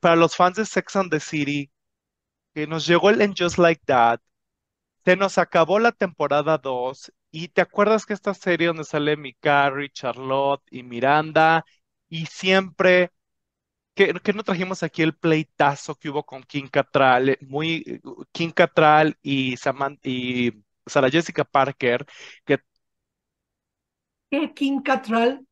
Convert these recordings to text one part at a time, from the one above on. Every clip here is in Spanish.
para los fans de Sex and the City, que nos llegó el en Just Like That, se nos acabó la temporada 2 y te acuerdas que esta serie donde sale mi Charlotte y Miranda y siempre que, que, no trajimos aquí el pleitazo que hubo con Kim Catral, eh, muy Kim Catral y y Sara Jessica Parker, que Kim Catral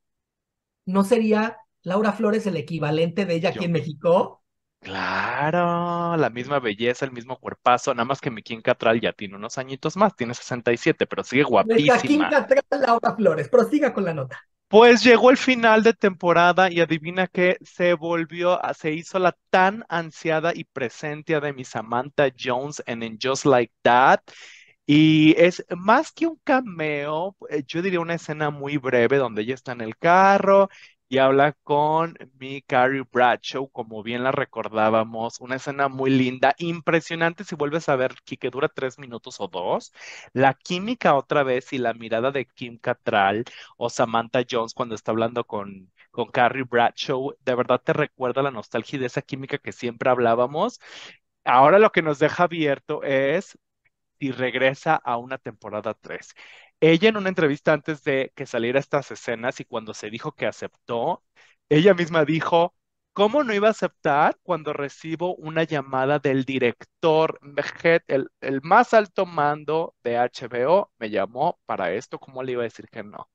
no sería Laura Flores, el equivalente de ella aquí en México. Claro, la misma belleza, el mismo cuerpazo, nada más que mi Kim Catral ya tiene unos añitos más, tiene 67, pero sigue guapísima. Kim Catral, Laura Flores, prosiga con la nota. Pues llegó el final de temporada y adivina que se volvió, se hizo la tan ansiada y presencia de mi Samantha Jones en Just Like That. Y es más que un cameo, eh, yo diría una escena muy breve donde ella está en el carro y habla con mi Carrie Bradshaw, como bien la recordábamos, una escena muy linda, impresionante si vuelves a ver que dura tres minutos o dos, la química otra vez y la mirada de Kim Cattrall o Samantha Jones cuando está hablando con, con Carrie Bradshaw, de verdad te recuerda la nostalgia de esa química que siempre hablábamos. Ahora lo que nos deja abierto es si regresa a una temporada 3. Ella en una entrevista antes de que saliera estas escenas y cuando se dijo que aceptó, ella misma dijo, ¿cómo no iba a aceptar cuando recibo una llamada del director, el, el más alto mando de HBO, me llamó para esto? ¿Cómo le iba a decir que no?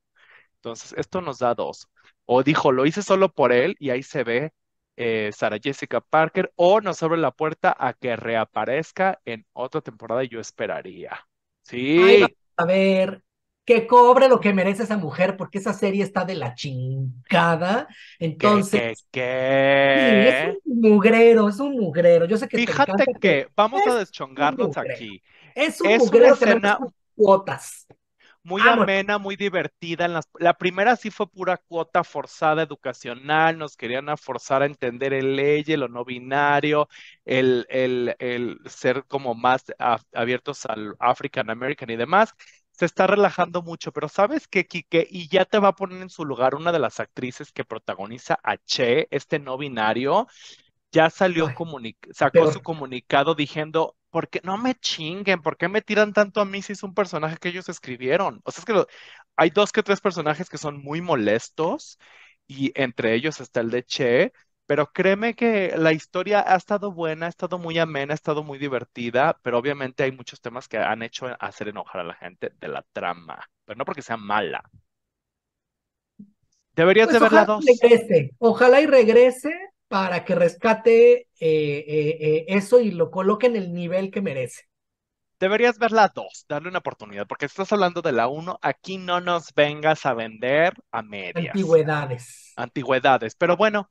Entonces, esto nos da dos. O dijo, lo hice solo por él y ahí se ve eh, Sara Jessica Parker, o nos abre la puerta a que reaparezca en otra temporada, y yo esperaría. Sí. a ver, que cobre lo que merece esa mujer, porque esa serie está de la chingada. Entonces, ¿Qué, es un mugrero, es un mugrero. Yo sé que fíjate que vamos a deschongarnos aquí. Es un mugrero una que cuotas. Muy amena, muy divertida. La primera sí fue pura cuota forzada educacional, nos querían forzar a entender el ley, lo no binario, el, el, el ser como más abiertos al African American y demás se está relajando mucho, pero ¿sabes qué, Quique? Y ya te va a poner en su lugar una de las actrices que protagoniza a Che, este no binario, ya salió, sacó su comunicado diciendo, ¿por qué no me chinguen? ¿Por qué me tiran tanto a mí si es un personaje que ellos escribieron? O sea, es que hay dos que tres personajes que son muy molestos y entre ellos está el de Che, pero créeme que la historia ha estado buena, ha estado muy amena, ha estado muy divertida, pero obviamente hay muchos temas que han hecho hacer enojar a la gente de la trama, pero no porque sea mala. Deberías pues, ver la dos. Ojalá y regrese para que rescate eh, eh, eh, eso y lo coloque en el nivel que merece. Deberías ver la 2, darle una oportunidad, porque estás hablando de la uno aquí no nos vengas a vender a medias. Antigüedades. Antigüedades, pero bueno,